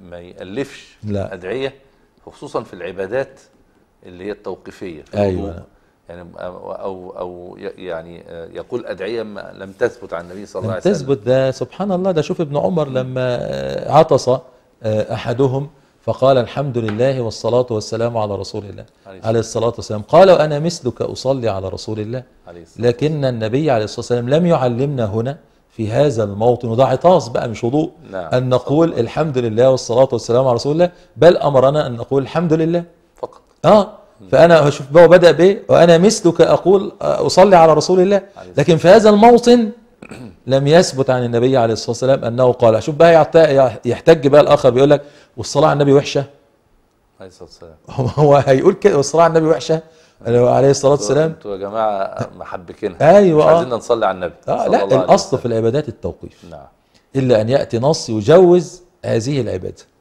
ما يألفش لا. أدعية خصوصا في العبادات اللي هي التوقيفية أيوة يعني أو أو يعني آه، يقول أدعية لم تثبت عن النبي صلى الله عليه وسلم تثبت ده سبحان الله ده شوف ابن عمر لما آه، عطس آه، أحدهم فقال الحمد لله والصلاة والسلام على رسول الله عليه الصلاة والسلام قال وأنا مثلك أصلي على رسول الله لكن النبي عليه الصلاة والسلام لم يعلمنا هنا في هذا الموطن وده عطاس بقى مش وضوء نعم. أن نقول صحيح. الحمد لله والصلاة والسلام على رسول الله بل أمرنا أن نقول الحمد لله فقط آه فأنا شوف بقى بدأ بإيه وأنا مثلك أقول آه، أصلي على رسول الله لكن في هذا الموطن لم يثبت عن النبي عليه الصلاة والسلام أنه قال شوف بقى يحتج بقى الآخر بيقول لك والصلاة على النبي وحشة عليه الصلاة والسلام هو هيقول كده والصلاة على النبي وحشة عليه الصلاه والسلام انتوا يا جماعه محبكينها ايوه مش عايزين نصلي على النبي آه لا الاصل في العبادات التوقيف نعم الا ان ياتي نص يجوز هذه العباده